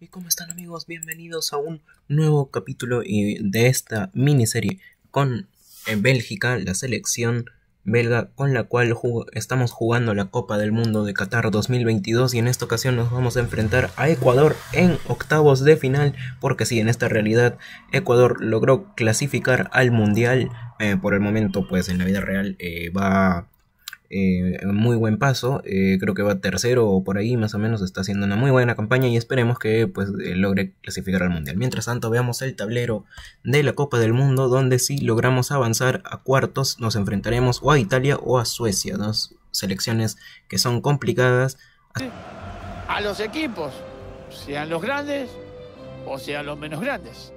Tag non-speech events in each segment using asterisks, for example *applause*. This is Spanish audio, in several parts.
¿Y cómo están amigos? Bienvenidos a un nuevo capítulo eh, de esta miniserie con eh, Bélgica, la selección belga con la cual estamos jugando la Copa del Mundo de Qatar 2022 y en esta ocasión nos vamos a enfrentar a Ecuador en octavos de final porque si en esta realidad Ecuador logró clasificar al Mundial, eh, por el momento pues en la vida real va eh, muy buen paso, eh, creo que va tercero o por ahí más o menos está haciendo una muy buena campaña y esperemos que pues eh, logre clasificar al mundial. Mientras tanto veamos el tablero de la Copa del Mundo donde si logramos avanzar a cuartos nos enfrentaremos o a Italia o a Suecia, dos selecciones que son complicadas. A los equipos, sean los grandes o sean los menos grandes.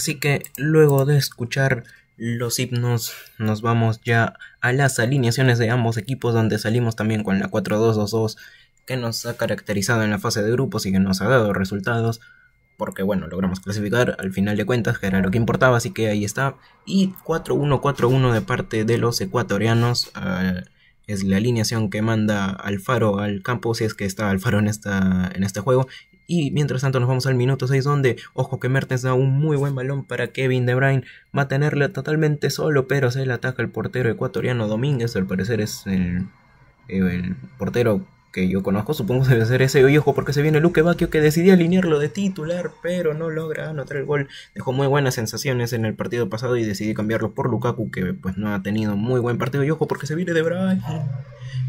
Así que luego de escuchar los himnos nos vamos ya a las alineaciones de ambos equipos donde salimos también con la 4-2-2-2 que nos ha caracterizado en la fase de grupos y que nos ha dado resultados porque bueno, logramos clasificar al final de cuentas, que era lo que importaba, así que ahí está. Y 4-1-4-1 de parte de los ecuatorianos. Ah, es la alineación que manda Alfaro al campo, si es que está Alfaro en, en este juego. Y mientras tanto nos vamos al minuto 6 donde, ojo que Mertens da un muy buen balón para Kevin De Bruyne, va a tenerle totalmente solo, pero se le ataca el portero ecuatoriano Domínguez, al parecer es el, portero que yo conozco, supongo que debe ser ese. Y ojo, porque se viene Luque Bacchio que decidió alinearlo de titular, pero no logra anotar el gol. Dejó muy buenas sensaciones en el partido pasado y decidí cambiarlo por Lukaku, que pues no ha tenido muy buen partido. Y ojo, porque se viene de Bruyne,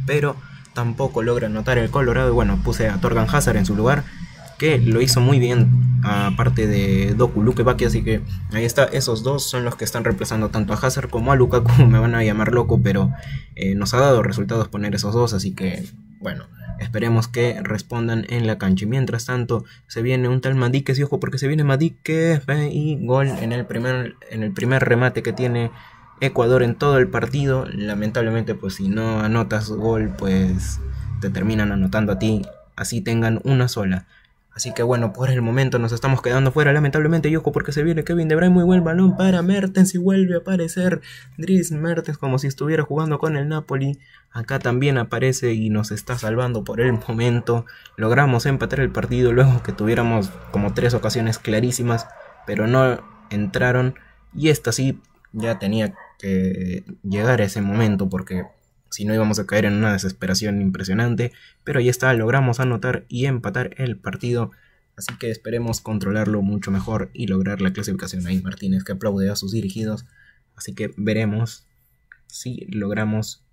pero tampoco logra anotar el Colorado. Y bueno, puse a Torgan Hazard en su lugar que lo hizo muy bien, aparte de Doku Lukebaki, así que ahí está, esos dos son los que están reemplazando tanto a Hazard como a Lukaku, *laughs* me van a llamar loco, pero eh, nos ha dado resultados poner esos dos, así que bueno, esperemos que respondan en la cancha. mientras tanto, se viene un tal Madique, y ojo, porque se viene Madique y gol en el, primer, en el primer remate que tiene Ecuador en todo el partido. Lamentablemente, pues si no anotas gol, pues te terminan anotando a ti, así tengan una sola. Así que bueno, por el momento nos estamos quedando fuera, lamentablemente, Yoko, porque se viene Kevin De muy buen balón para Mertens y vuelve a aparecer Dries Mertens como si estuviera jugando con el Napoli. Acá también aparece y nos está salvando por el momento. Logramos empatar el partido luego que tuviéramos como tres ocasiones clarísimas, pero no entraron. Y esta sí, ya tenía que llegar a ese momento porque si no íbamos a caer en una desesperación impresionante, pero ahí está, logramos anotar y empatar el partido, así que esperemos controlarlo mucho mejor y lograr la clasificación. Ahí Martínez que aplaude a sus dirigidos, así que veremos si logramos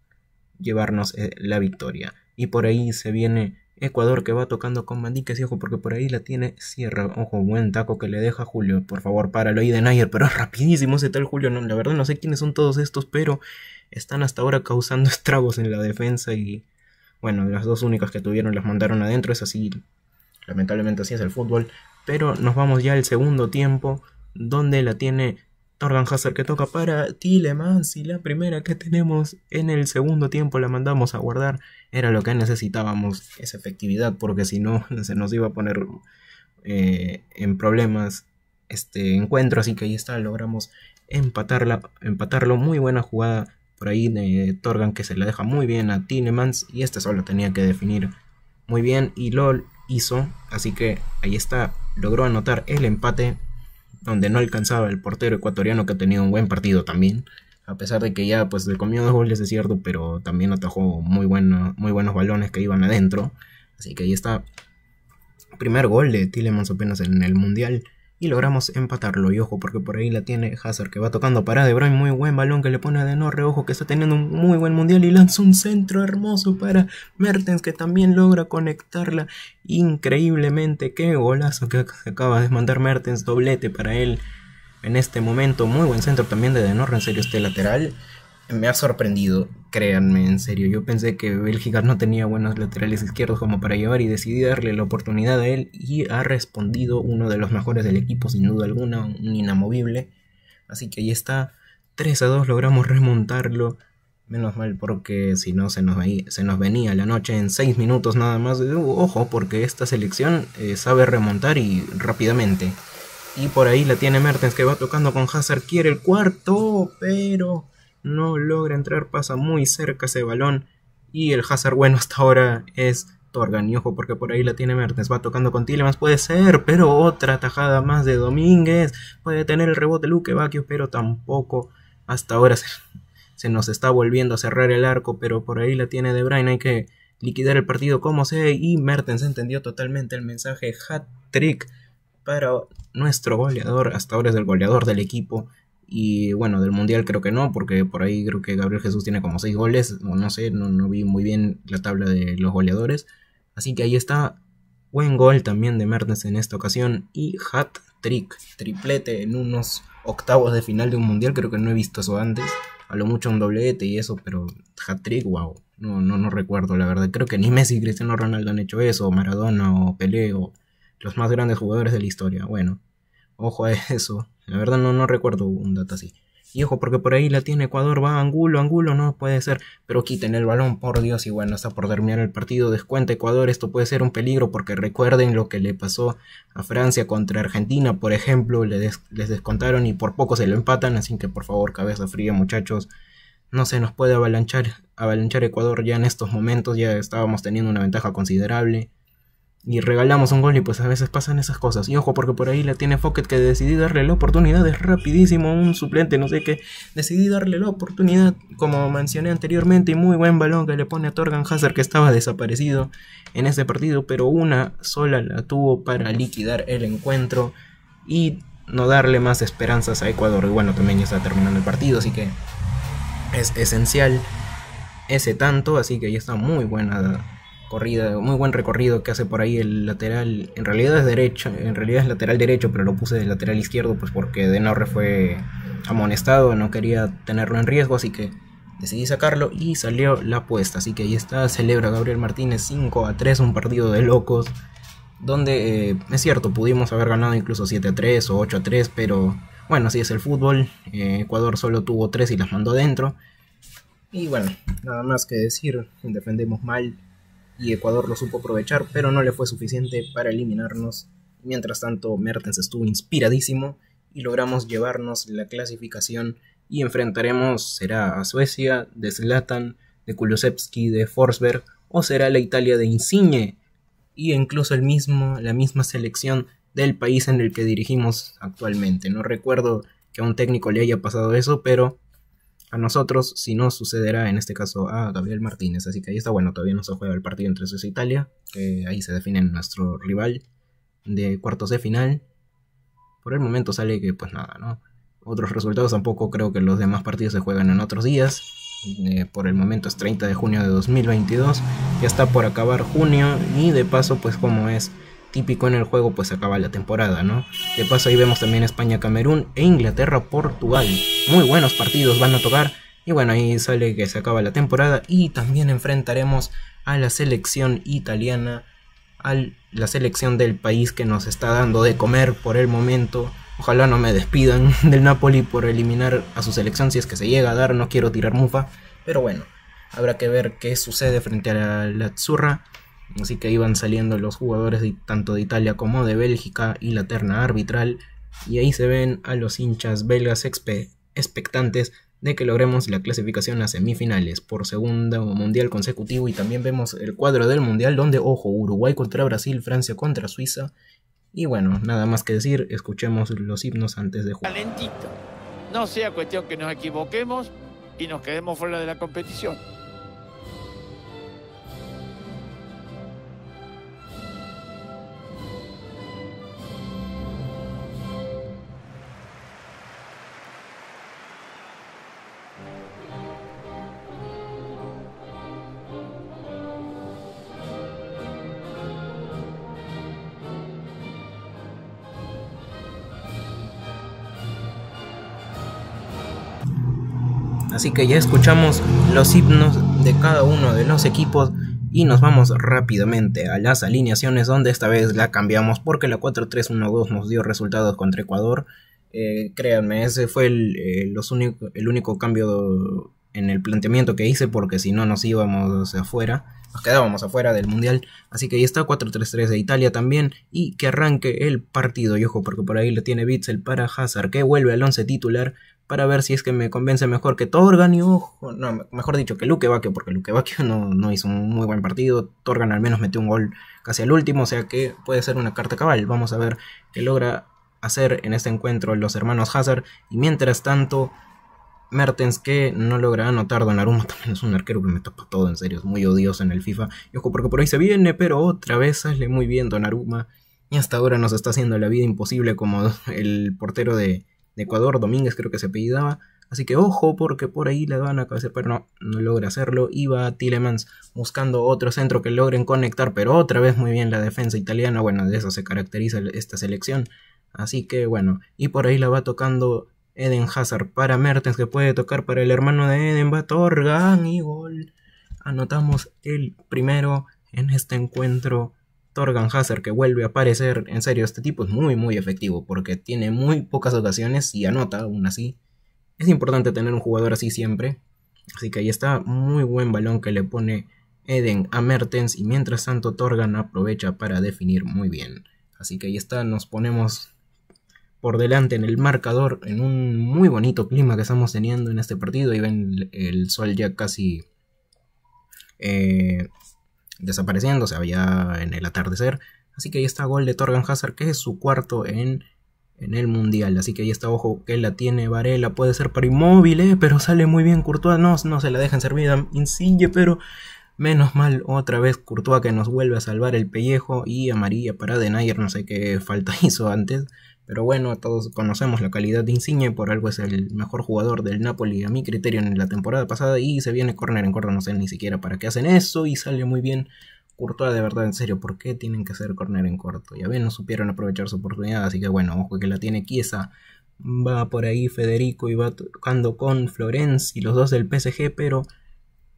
llevarnos eh, la victoria. Y por ahí se viene Ecuador que va tocando con Mandiques ojo porque por ahí la tiene Sierra. Ojo, buen taco que le deja Julio. Por favor, páralo ahí de Nayer, pero es *laughs* rapidísimo ese tal Julio. No, la verdad no sé quiénes son todos estos, pero están hasta ahora causando *laughs* estragos en la defensa y bueno, las dos únicas que tuvieron las mandaron adentro, es así. Lamentablemente así es el fútbol, pero nos vamos ya al segundo tiempo donde la tiene Torgan Hazard que toca para Y la primera que tenemos en el segundo tiempo la mandamos a guardar, era lo que necesitábamos, esa efectividad, porque si no *laughs* se nos iba a poner eh, en problemas este encuentro, así que ahí está, logramos empatarla, empatarlo, muy buena jugada por ahí de Torgan que se la deja muy bien a Tilemans y este solo tenía que definir muy bien y LOL hizo, así que ahí está, logró anotar el empate donde no alcanzaba el portero ecuatoriano que ha tenido un buen partido también. A pesar de que ya pues le comió dos goles, de cierto, pero también atajó muy, muy buenos balones que iban adentro. Así que ahí está. Primer gol de Tillemans apenas en el Mundial y logramos empatarlo. Y ojo, porque por ahí la tiene Hazard, que va tocando para De Bruyne. Muy buen balón que le pone a De Ojo, que está teniendo un muy buen mundial y lanza un centro hermoso para Mertens, que también logra conectarla increíblemente. Qué golazo que acaba de mandar Mertens. Doblete para él en este momento. Muy buen centro también de De En serio, este lateral me ha sorprendido créanme, en serio, yo pensé que Bélgica no tenía buenos laterales izquierdos como para llevar y decidí darle la oportunidad a él y ha respondido uno de los mejores del equipo, sin duda alguna, un inamovible. Así que ahí está, 3 a 2 logramos remontarlo. Menos mal porque si no se nos, venía la noche en 6 minutos nada más. Eh, ojo, porque esta selección eh, sabe remontar y rápidamente. Y por ahí la tiene Mertens que va tocando con Hazard, quiere el cuarto, pero no logra entrar, pasa muy cerca ese balón. Y el Hazard, bueno, hasta ahora es ojo porque por ahí la tiene Mertens. Va tocando con Tillemans, puede ser, pero otra tajada más de Domínguez. Puede tener el rebote Luque Bacchio, pero tampoco hasta ahora se, se, nos está volviendo a cerrar el arco. Pero por ahí la tiene De Bruyne, hay que liquidar el partido como sea. Y Mertens entendió totalmente el mensaje hat trick para nuestro goleador. Hasta ahora es el goleador del equipo. Y bueno, del Mundial creo que no, porque por ahí creo que Gabriel Jesús tiene como 6 goles, o no sé, no, vi muy bien la tabla de los goleadores. Así que ahí está, buen gol también de Mertens en esta ocasión y hat trick, triplete en unos octavos de final de un Mundial, creo que no he visto eso antes. A lo mucho un doblete y eso, pero hat trick, wow. No, no, no recuerdo, la verdad. Creo que ni Messi y Cristiano Ronaldo han hecho eso, o Maradona o Pelé, o los más grandes jugadores de la historia. Bueno, ojo a eso. La verdad no, no recuerdo un dato así. Y ojo, porque por ahí la tiene Ecuador, va Angulo, Angulo, no puede ser. Pero quiten el balón, por Dios, y bueno, está por terminar el partido, descuenta Ecuador, esto puede ser un peligro, porque recuerden lo que le pasó a Francia contra Argentina, por ejemplo, les, les descontaron y por poco se lo empatan, así que por favor, cabeza fría, muchachos. No se nos puede avalanchar, avalanchar Ecuador ya en estos momentos, ya estábamos teniendo una ventaja considerable y regalamos un gol y pues a veces pasan esas cosas. Y ojo, porque por ahí la tiene Focket que decidí darle la oportunidad, es rapidísimo, un suplente, no sé qué. Decidí darle la oportunidad, como mencioné anteriormente, y muy buen balón que le pone a Torgan Hazard que estaba desaparecido en ese partido, pero una sola la tuvo para liquidar el encuentro y no darle más esperanzas a Ecuador. Y bueno, también ya está terminando el partido, así que es esencial ese tanto, así que ya está muy buena corrida, muy buen recorrido que hace por ahí el lateral. En realidad es derecho, en realidad es lateral derecho, pero lo puse de lateral izquierdo, pues porque De Norre fue amonestado, no quería tenerlo en riesgo, así que decidí sacarlo y salió la apuesta. Así que ahí está, celebra Gabriel Martínez 5 a 3, un partido de locos. Donde eh, es cierto, pudimos haber ganado incluso 7 a 3 o 8 a 3, pero bueno, así es el fútbol. Eh, Ecuador solo tuvo 3 y las mandó dentro. Y bueno, nada más que decir, defendemos mal, y Ecuador lo supo aprovechar, pero no le fue suficiente para eliminarnos. Mientras tanto, Mertens estuvo inspiradísimo y logramos llevarnos la clasificación y enfrentaremos, será a Suecia, de Zlatan, de Kulusevski, de Forsberg, o será la Italia de Insigne, y incluso el mismo, la misma selección del país en el que dirigimos actualmente. No recuerdo que a un técnico le haya pasado eso, pero a nosotros, si no sucederá en este caso a Gabriel Martínez. Así que ahí está, bueno, todavía no se juega el partido entre Suecia e Italia, que ahí se define nuestro rival de cuartos de final. Por el momento sale que pues nada, ¿no? Otros resultados tampoco creo que los demás partidos se juegan en otros días. Eh, por el momento es 30 de junio de 2022. Ya está por acabar junio y de paso pues como es típico en el juego, pues acaba la temporada, ¿no? De paso ahí vemos también España-Camerún e Inglaterra-Portugal. Muy buenos partidos van a tocar. Y bueno, ahí sale que se acaba la temporada y también enfrentaremos a la selección italiana, a la selección del país que nos está dando de comer por el momento. Ojalá no me despidan *laughs* del Napoli por eliminar a su selección si es que se llega a dar, no quiero tirar mufa, pero bueno, habrá que ver qué sucede frente a la, la Así que iban saliendo los jugadores tanto de Italia como de Bélgica y la terna arbitral, y ahí se ven a los hinchas belgas expectantes de que logremos la clasificación a semifinales por segundo mundial consecutivo y también vemos el cuadro del mundial donde, ojo, Uruguay contra Brasil, Francia contra Suiza. Y bueno, nada más que decir, escuchemos los himnos antes de jugar. No sea cuestión que nos equivoquemos y nos quedemos fuera de la competición. Así que ya escuchamos los himnos de cada uno de los equipos y nos vamos rápidamente a las alineaciones donde esta vez la cambiamos porque la 4-3-1-2 nos dio resultados contra Ecuador. Eh, créanme, ese fue el, eh, el único cambio en el planteamiento que hice porque si no nos íbamos hacia afuera nos quedábamos afuera del Mundial. Así que ahí está 4-3-3 de Italia también. Y que arranque el partido. Y ojo, porque por ahí lo tiene Bitzel para Hazard, que vuelve al 11 titular. Para ver si es que me convence mejor que Torgan y ojo. No, mejor dicho que Luque porque Luque no, no hizo un muy buen partido. Torgan al menos metió un gol casi al último. O sea que puede ser una carta cabal. Vamos a ver qué logra hacer en este encuentro los hermanos Hazard. Y mientras tanto. Mertens que no logra anotar, Donnarumma *laughs* también es un arquero que me tapa todo, en serio, es muy odioso en el FIFA. Y ojo, porque por ahí se viene, pero otra vez sale muy bien Donnarumma. Y hasta ahora nos está haciendo la vida imposible como *laughs* el portero de, Ecuador, Domínguez creo que se apellidaba. Así que ojo, porque por ahí le van a cabeza. pero no, no logra hacerlo. Iba Tillemans buscando otro centro que logren conectar, pero otra vez muy bien la defensa italiana. Bueno, de eso se caracteriza esta selección. Así que bueno, y por ahí la va tocando Eden Hazard para Mertens que puede tocar para el hermano de Eden. Va Torgan y gol. Anotamos el primero en este encuentro. Torgan Hazard que vuelve a aparecer. En serio, este tipo es muy, muy efectivo porque tiene muy pocas ocasiones y anota aún así. Es importante tener un jugador así siempre. Así que ahí está, muy buen balón que le pone Eden a Mertens y mientras tanto Torgan aprovecha para definir muy bien. Así que ahí está, nos ponemos por delante en el marcador en un muy bonito clima que estamos teniendo en este partido y ven el sol ya casi eh, desapareciendo, o sea, ya en el atardecer. Así que ahí está gol de Torgan Hazard, que es su cuarto en, el Mundial. Así que ahí está, ojo, que la tiene Varela, puede ser para inmóvil, eh, pero sale muy bien Courtois. No, no se la dejan servida, Insigne, pero Menos mal, otra vez Courtois que nos vuelve a salvar el pellejo y amarilla para Denayer, no sé qué falta *laughs* hizo antes. Pero bueno, todos conocemos la calidad de Insigne, por algo es el mejor jugador del Napoli a mi criterio en la temporada pasada y se viene corner en corto, no sé ni siquiera para qué hacen eso y sale muy bien. Courtois de verdad, en serio, ¿por qué tienen que hacer corner en corto? Ya ven, no supieron aprovechar su oportunidad, así que bueno, ojo que la tiene quiesa. Va por ahí Federico y va tocando con Y los dos del PSG, pero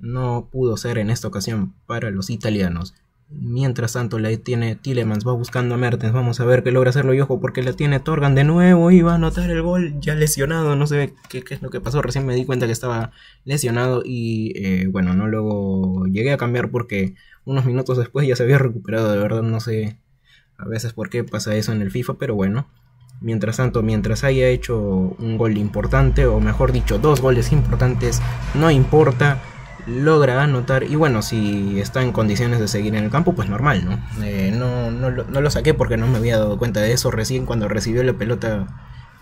no pudo ser en esta ocasión para los italianos. Mientras tanto la tiene Tillemans, va buscando a Mertens, vamos a ver que logra hacerlo y ojo porque la tiene Torgan de nuevo y va a anotar el gol ya lesionado, no sé qué, es lo que pasó, recién me di cuenta que estaba lesionado y eh, bueno, no luego llegué a cambiar porque unos minutos después ya se había recuperado, de verdad no sé a veces por qué pasa eso en el FIFA, pero bueno. Mientras tanto, mientras haya hecho un gol importante, o mejor dicho, dos goles importantes, no importa logra anotar. Y bueno, si está en condiciones de seguir en el campo, pues normal, ¿no? Eh, no, no, lo saqué porque no me había dado cuenta de eso. Recién cuando recibió la pelota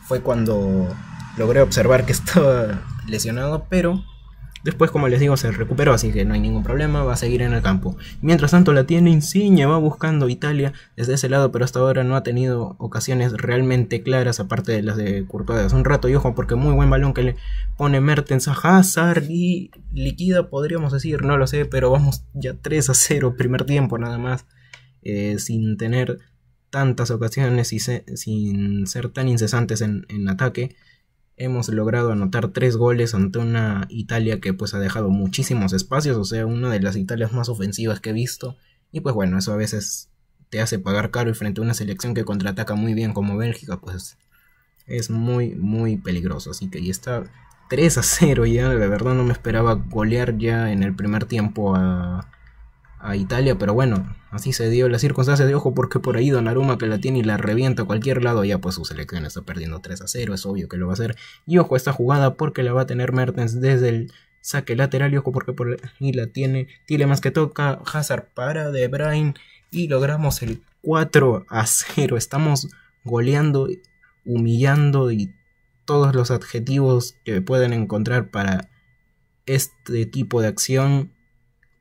fue cuando logré observar que *laughs* estaba lesionado, pero Después, como les digo, se recuperó, así que no hay ningún problema, va a seguir en el campo. Mientras tanto, la tiene Insigne, va buscando Italia desde ese lado, pero hasta ahora no ha tenido ocasiones realmente claras, aparte de las de Courtois hace un rato. Y ojo, porque muy buen balón que le pone Mertens a Hazard y liquida, podríamos decir, no lo sé, pero vamos ya 3 a 0, primer tiempo nada más, eh, sin tener tantas ocasiones y sin ser tan incesantes en ataque hemos logrado anotar tres goles ante una Italia que pues ha dejado muchísimos espacios, o sea, una de las Italias más ofensivas que he visto. Y pues bueno, eso a veces te hace pagar caro y frente a una selección que contraataca muy bien como Bélgica, pues es muy, muy peligroso. Así que ahí está 3 a 0 ya, de verdad no me esperaba golear ya en el primer tiempo a, a Italia, pero bueno, así se dio la circunstancia de ojo porque por ahí Donnarumma que la tiene y la revienta a cualquier lado, ya pues su selección está perdiendo 3 a 0, es obvio que lo va a hacer. Y ojo esta jugada porque la va a tener Mertens desde el saque lateral y ojo porque por ahí la tiene más que toca Hazard para De Brain. y logramos el 4 a 0. Estamos goleando, humillando y todos los adjetivos que pueden encontrar para este tipo de acción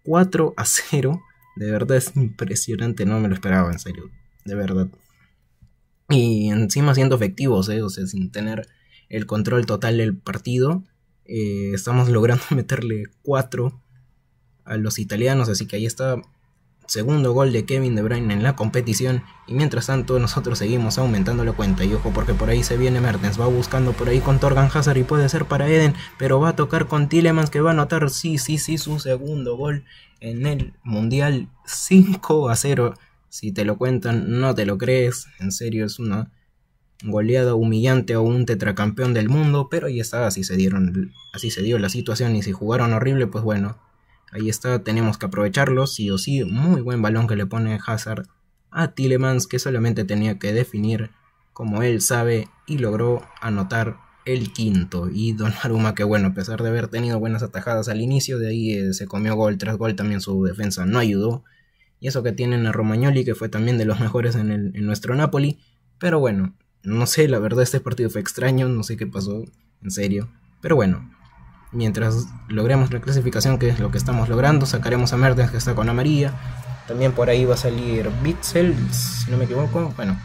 4 a 0. De verdad es impresionante, no me lo esperaba, en serio. De verdad. Y encima siendo efectivos, eh, o sea, sin tener el control total del partido. Eh, estamos *laughs* logrando meterle 4 a los italianos, así que ahí está Segundo gol de Kevin De Bruyne en la competición. Y mientras tanto nosotros seguimos aumentando la cuenta. Y ojo porque por ahí se viene Mertens. Va buscando por ahí con Torgan Hazard y puede ser para Eden. Pero va a tocar con Tillemans que va a anotar sí, sí, sí su segundo gol en el Mundial 5 a 0. Si te lo cuentan no te lo crees. En serio es una goleada humillante O un tetracampeón del mundo. Pero ahí está, así se, dieron, así se dio la situación. Y si jugaron horrible pues bueno Ahí está, tenemos que aprovecharlo, sí o sí. Muy buen balón que le pone Hazard a Tillemans, que solamente tenía que definir como él sabe y logró anotar el quinto. Y Donnarumma, que bueno, a pesar de haber tenido buenas atajadas al inicio, de ahí eh, se comió gol tras gol, también su defensa no ayudó. Y eso que tienen a Romagnoli, que fue también de los mejores en, en nuestro Napoli. Pero bueno, no sé, la verdad este partido fue extraño, no sé qué pasó, en serio. Pero bueno, Mientras logremos la clasificación que es lo que estamos logrando, sacaremos a Mertens que está con amarilla. También por ahí va a salir Bitzel, si no me equivoco. Bueno,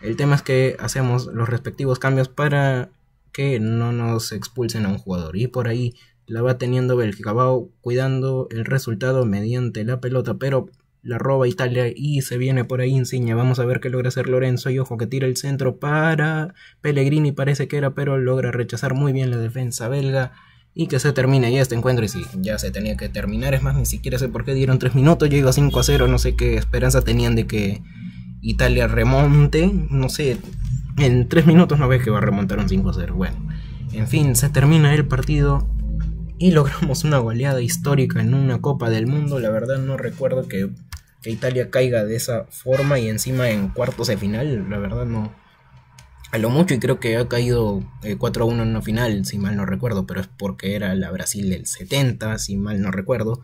el tema es que hacemos los respectivos cambios para que no nos expulsen a un jugador. Y por ahí la va teniendo Bélgica, va cuidando el resultado mediante la pelota, pero la roba Italia y se viene por ahí Insigne. Vamos a ver qué logra hacer Lorenzo y ojo que tira el centro para Pellegrini, parece que era, pero logra rechazar muy bien la defensa belga y que se termine ya este encuentro. Y si ya se tenía que terminar, es más, ni siquiera sé por qué dieron 3 minutos, yo iba 5 a 0, no sé qué esperanza tenían de que Italia remonte, no sé, en 3 minutos no ves que va a remontar un 5 a 0. Bueno, en fin, se termina el partido y logramos una goleada histórica en una Copa del Mundo, la verdad no recuerdo que Italia caiga de esa forma y encima en cuartos de final, la verdad no a lo mucho y creo que ha caído 4 eh, a 1 en una final, si mal no recuerdo, pero es porque era la Brasil del 70, si mal no recuerdo.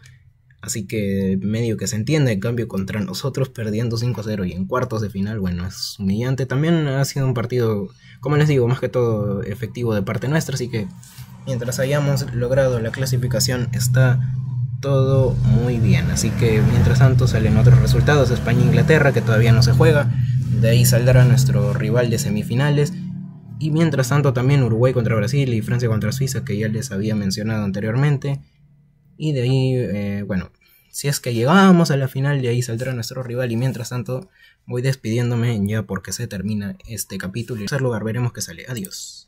Así que medio que se entiende, en cambio contra nosotros perdiendo 5 a 0 y en cuartos de final, bueno, es humillante. También ha sido un partido, como les digo, más que todo efectivo de parte nuestra, así que mientras hayamos logrado la clasificación está todo muy bien. Así que mientras tanto salen otros resultados, España-Inglaterra que todavía no se juega, de ahí saldrá nuestro rival de semifinales. Y mientras tanto también Uruguay contra Brasil y Francia contra Suiza, que ya les había mencionado anteriormente. Y de ahí, eh, bueno, si es que llegamos a la final, de ahí saldrá nuestro rival. Y mientras tanto, voy despidiéndome ya porque se termina este capítulo. en tercer lugar, veremos que sale. Adiós.